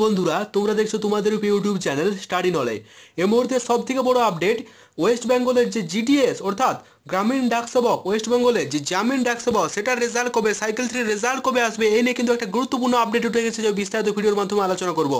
বন্ধুরা তোমরা দেখছো তোমাদের ইউটিউব চ্যানেল স্টাডি নলে এ মুহূর্তে সব থেকে বড় আপডেট ওয়েস্ট বেঙ্গলের যে জিটিএস অর্থাৎ গ্রামীণ ওয়েস্ট ওয়েস্টবেঙ্গলে যে গ্রামীণ ডাকসবক সেটার রেজাল্ট কবে সাইকেল থ্রির রেজাল্ট কবে আসবে এই নিয়ে কিন্তু একটা গুরুত্বপূর্ণ আপডেট উঠে গেছে যে বিস্তারিত ভিডিওর মাধ্যমে আলোচনা করব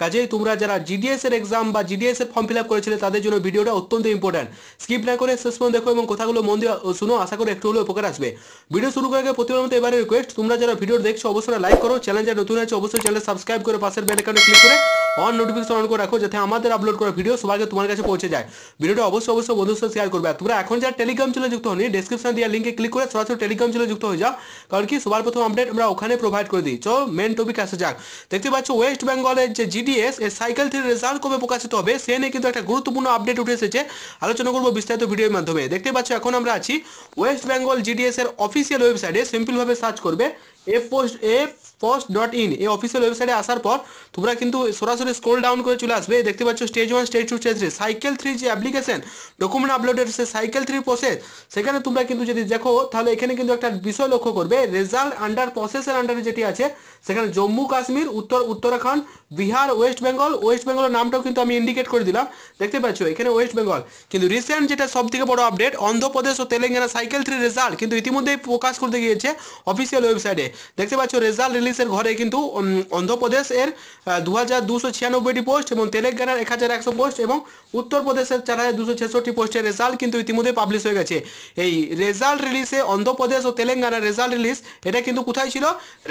কাজেই তোমরা যারা জিডিএস এর এক্সাম বা জিডিএস এর ফর্ম ফিল আপ করেছিলে তাদের জন্য ভিডিওটা অত্যন্ত ইম্পর্টেন্ট স্কিপ না করে শেষ পর্যন্ত দেখো এবং কথাগুলো মন দিয়ে শুনো আশা করি একটু হলেও উপকার আসবে ভিডিও শুরু করার আগে প্রতিবার মতো এবারে রিকোয়েস্ট তোমরা যারা ভিডিও দেখছো অবশ্যই লাইক করো চ্যানেল যারা নতুন আছে অবশ্যই চ্যানেল সাবস্ক্রাইব করে পাশের বেল আইকনে ক্লিক করে অন নোটিফিকেশন অন করে রাখো যাতে আমাদের আপলোড করা ভিডিও সবার আগে তোমার কাছে পৌঁছে যায় ভিডিওটা অবশ্যই অবশ্যই বন্ধুদের সাথে শেয়ার করবে তোমরা এখন যারা টেলিগ্রাম টেলিগ্রাম চ্যানেলে যুক্ত হনি ডিসক্রিপশন দেওয়া লিঙ্কে ক্লিক করে সরাসরি টেলিগ্রাম চ্যানেলে যুক্ত হয়ে যাও কারণ কি সবার প্রথম আপডেট আমরা ওখানে প্রোভাইড করে দিই চলো মেন টপিক আসা যাক দেখতে পাচ্ছ ওয়েস্ট বেঙ্গলের যে জিডিএস এর সাইকেল থ্রি রেজাল্ট কবে প্রকাশিত হবে সে নিয়ে কিন্তু একটা গুরুত্বপূর্ণ আপডেট উঠে এসেছে আলোচনা করবো বিস্তারিত ভিডিওর মাধ্যমে দেখতে পাচ্ছ এখন আমরা আছি ওয়েস্ট বেঙ্গল জিডিএস এর অফিসিয়াল ওয়েবসাইটে সিম্পল ভাবে সার্চ করবে F post F post dot in এই অফিসিয়াল ওয়েবসাইটে আসার পর তোমরা কিন্তু সরাসরি স্ক্রোল ডাউন করে চলে আসবে দেখতে পাচ্ছ stage one stage two stage three cycle three যে অ্যাপ্লিকেশন ডকুমেন্ট আপলোডের সে সাইকেল থ্রি প্রসেস সেখানে তোমরা কিন্তু যদি দেখো তাহলে এখানে কিন্তু একটা বিষয় লক্ষ্য করবে রেজাল্ট আন্ডার প্রসেসের আন্ডারে যেটি আছে সেখানে জম্মু কাশ্মীর উত্তর উত্তরাখণ্ড বিহার ওয়েস্ট বেঙ্গল ওয়েস্ট বেঙ্গলের নামটাও কিন্তু আমি ইন্ডিকেট করে দিলাম দেখতে পাচ্ছ এখানে ওয়েস্ট বেঙ্গল কিন্তু রিসেন্ট যেটা সব থেকে বড় আপডেট অন্ধ্রপ্রদেশ ও তেলেঙ্গানা সাইকেল থ্রি রেজাল্ট কিন্তু ইতিমধ্যেই প্রকাশ করতে গিয়েছে অফিসিয়াল ওয়েবসাইটে দেখতে পাচ্ছ রেজাল্ট রিলিজের ঘরে কিন্তু অন্ধ্রপ্রদেশ এর দু হাজার দুশো ছিয়ানব্বইটি পোস্ট এবং তেলেঙ্গানার এক হাজার একশো পোস্ট এবং উত্তরপ্রদেশের চার হাজার দুশো ছেষট্টি পোস্টের রেজাল্ট কিন্তু ইতিমধ্যে পাবলিশ হয়ে গেছে এই রেজাল্ট রিলিজে অন্ধ্রপ্রদেশ ও তেলেঙ্গানার রেজাল্ট রিলিজ এটা কিন্তু কোথায় ছিল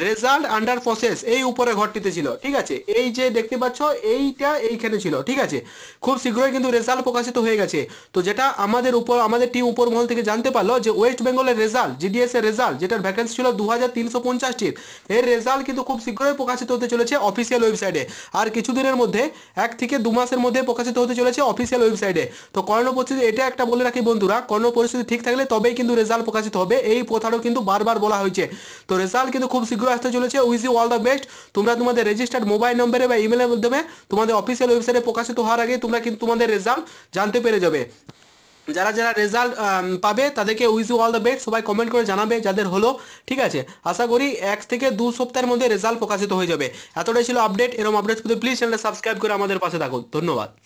রেজাল্ট আন্ডার প্রসেস এই উপরে ঘরটিতে ছিল ঠিক আছে এই যে দেখতে পাচ্ছ এইটা এইখানে ছিল ঠিক আছে খুব শীঘ্রই কিন্তু রেজাল্ট প্রকাশিত হয়ে গেছে তো যেটা আমাদের উপর আমাদের টিম উপর মহল থেকে জানতে পারলো যে ওয়েস্ট বেঙ্গলের রেজাল্ট জিডিএস এর রেজাল্ট যেটার ভ্যাকেন্সি ছিল দু হাজার তিনশো পঞ্চাশটির এর রেজাল্ট কিন্তু খুব শীঘ্রই প্রকাশিত হতে চলেছে অফিসিয়াল ওয়েবসাইটে আর কিছুদিনের মধ্যে এক থেকে দু মাসের মধ্যে প্রকাশিত হতে চলেছে অফিসিয়াল ওয়েবসাইটে তো করোনা পরিস্থিতি এটা একটা বলে রাখি বন্ধুরা করোনা পরিস্থিতি ঠিক থাকলে তবেই কিন্তু রেজাল্ট প্রকাশিত হবে এই কথাটাও কিন্তু বারবার বলা হয়েছে তো রেজাল্ট কিন্তু খুব শীঘ্রই আসতে চলেছে wish you all the best তোমরা তোমাদের রেজিস্টার্ড মোবাইল নম্বরে বা ইমেলের মাধ্যমে তোমাদের অফিসিয়াল ওয়েবসাইটে প্রকাশিত হওয়ার আগে তোমরা কিন্তু তোমাদের রেজাল্ট জানতে পেরে যাবে যারা যারা রেজাল্ট পাবে তাদেরকে wish you all the best সবাই কমেন্ট করে জানাবে যাদের হলো ঠিক আছে আশা করি এক থেকে দু সপ্তাহের মধ্যে রেজাল্ট প্রকাশিত হয়ে যাবে এতটাই ছিল আপডেট এরকম আপডেট প্লিজ চ্যানেলটা সাবস্ক্রাইব করে আমাদের পাশে থাকুন ধন্যবাদ